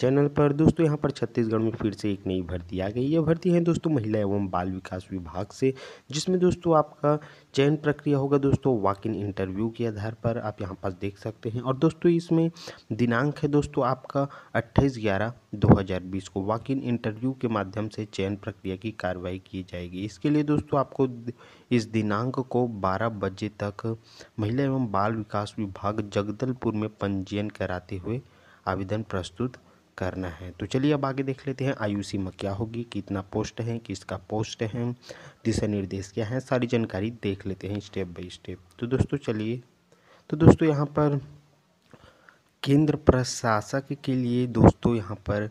channel पर दोस्तों यहाँ पर छत्तीसगढ़ में फिर से एक नई भर्ती आ गई यह भर्ती है दोस्तों महिला एवं बाल विकास विभाग से जिसमें दोस्तों आपका चयन प्रक्रिया होगा दोस्तों वॉक इन इंटरव्यू के आधार पर आप यहाँ पर देख सकते हैं और दोस्तों इसमें दिनांक है दोस्तों आपका अट्ठाईस ग्यारह दो को वॉक इन इंटरव्यू के माध्यम से चयन प्रक्रिया की कार्रवाई की जाएगी इसके लिए दोस्तों आपको इस दिनांक को बारह बजे तक महिला एवं बाल विकास विभाग जगदलपुर में पंजीयन कराते हुए आवेदन प्रस्तुत करना है तो चलिए अब आगे देख लेते हैं आयु सीमा क्या होगी कितना पोस्ट है किसका पोस्ट है दिशा निर्देश क्या है सारी जानकारी देख लेते हैं स्टेप बाय स्टेप तो दोस्तों चलिए तो दोस्तों यहाँ पर केंद्र प्रशासक के लिए दोस्तों यहाँ पर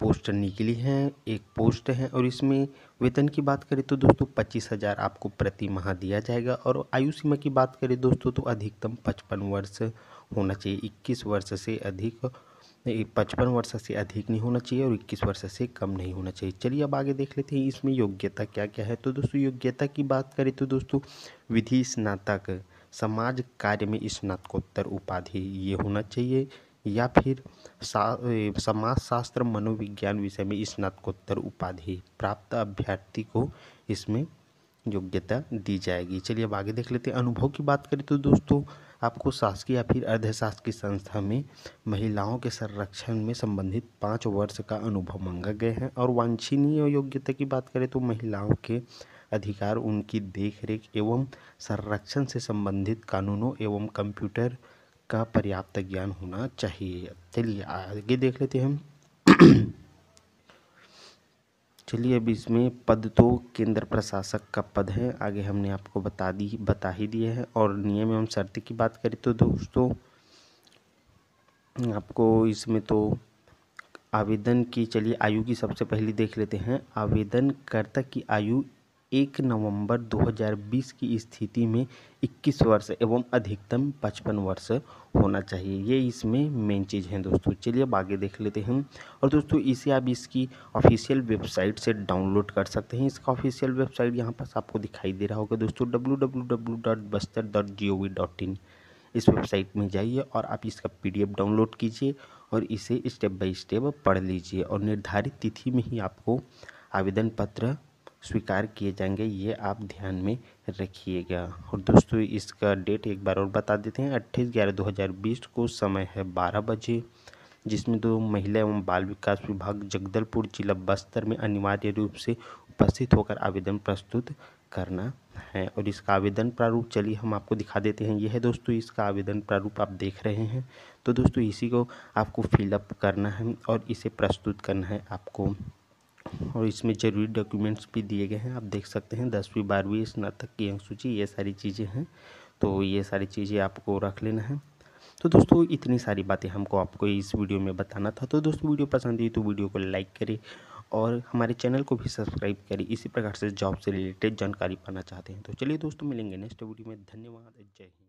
पोस्ट निकली है एक पोस्ट है और इसमें वेतन की बात करें तो दोस्तों पच्चीस हज़ार आपको प्रति माह दिया जाएगा और आयु सीमा की बात करें दोस्तों तो अधिकतम पचपन वर्ष होना चाहिए इक्कीस वर्ष से अधिक पचपन वर्ष से अधिक नहीं होना चाहिए और इक्कीस वर्ष से कम नहीं होना चाहिए चलिए अब आगे देख लेते हैं इसमें योग्यता क्या क्या है तो दोस्तों योग्यता की बात करें तो दोस्तों विधि स्नातक समाज कार्य में स्नातकोत्तर उपाधि ये होना चाहिए या फिर समाज शास्त्र मनोविज्ञान विषय में स्नातकोत्तर उपाधि प्राप्त अभ्यर्थी को इसमें योग्यता दी जाएगी चलिए अब आगे देख लेते हैं अनुभव की बात करें तो दोस्तों आपको शासकीय या फिर अर्धशासकीय संस्था में महिलाओं के संरक्षण में संबंधित पाँच वर्ष का अनुभव मांगा गया है और वांछनीय योग्यता की बात करें तो महिलाओं के अधिकार उनकी देखरेख एवं संरक्षण से संबंधित कानूनों एवं कंप्यूटर का पर्याप्त ज्ञान होना चाहिए चलिए आगे देख लेते हैं चलिए अब इसमें पद तो केंद्र प्रशासक का पद है आगे हमने आपको बता दी बता ही दिए हैं और नियम एवं शर्त की बात करें तो दोस्तों आपको इसमें तो आवेदन की चलिए आयु की सबसे पहली देख लेते हैं आवेदनकर्ता की आयु एक नवंबर 2020 की स्थिति में 21 वर्ष एवं अधिकतम 55 वर्ष होना चाहिए ये इसमें मेन चीज़ है दोस्तों चलिए अब आगे देख लेते हैं और दोस्तों इसे आप इसकी ऑफिशियल वेबसाइट से डाउनलोड कर सकते हैं इसका ऑफिशियल वेबसाइट यहाँ पर आपको दिखाई दे रहा होगा दोस्तों डब्ल्यू इस वेबसाइट में जाइए और आप इसका पी डाउनलोड कीजिए और इसे स्टेप बाई स्टेप पढ़ लीजिए और निर्धारित तिथि में ही आपको आवेदन पत्र स्वीकार किए जाएंगे ये आप ध्यान में रखिएगा और दोस्तों इसका डेट एक बार और बता देते हैं अट्ठाईस ग्यारह दो हज़ार बीस को समय है बारह बजे जिसमें दो महिला एवं बाल विकास विभाग जगदलपुर जिला बस्तर में अनिवार्य रूप से उपस्थित होकर आवेदन प्रस्तुत करना है और इसका आवेदन प्रारूप चलिए हम आपको दिखा देते हैं यह है दोस्तों इसका आवेदन प्रारूप आप देख रहे हैं तो दोस्तों इसी को आपको फिलअप करना है और इसे प्रस्तुत करना है आपको और इसमें ज़रूरी डॉक्यूमेंट्स भी दिए गए हैं आप देख सकते हैं दसवीं बारहवीं स्नातक की अनुसूची ये सारी चीज़ें हैं तो ये सारी चीज़ें आपको रख लेना है तो दोस्तों इतनी सारी बातें हमको आपको इस वीडियो में बताना था तो दोस्तों वीडियो पसंद हुई तो वीडियो को लाइक करें और हमारे चैनल को भी सब्सक्राइब करें इसी प्रकार से जॉब से रिलेटेड जानकारी पाना चाहते हैं तो चलिए दोस्तों मिलेंगे नेक्स्ट वीडियो में धन्यवाद जय हिंद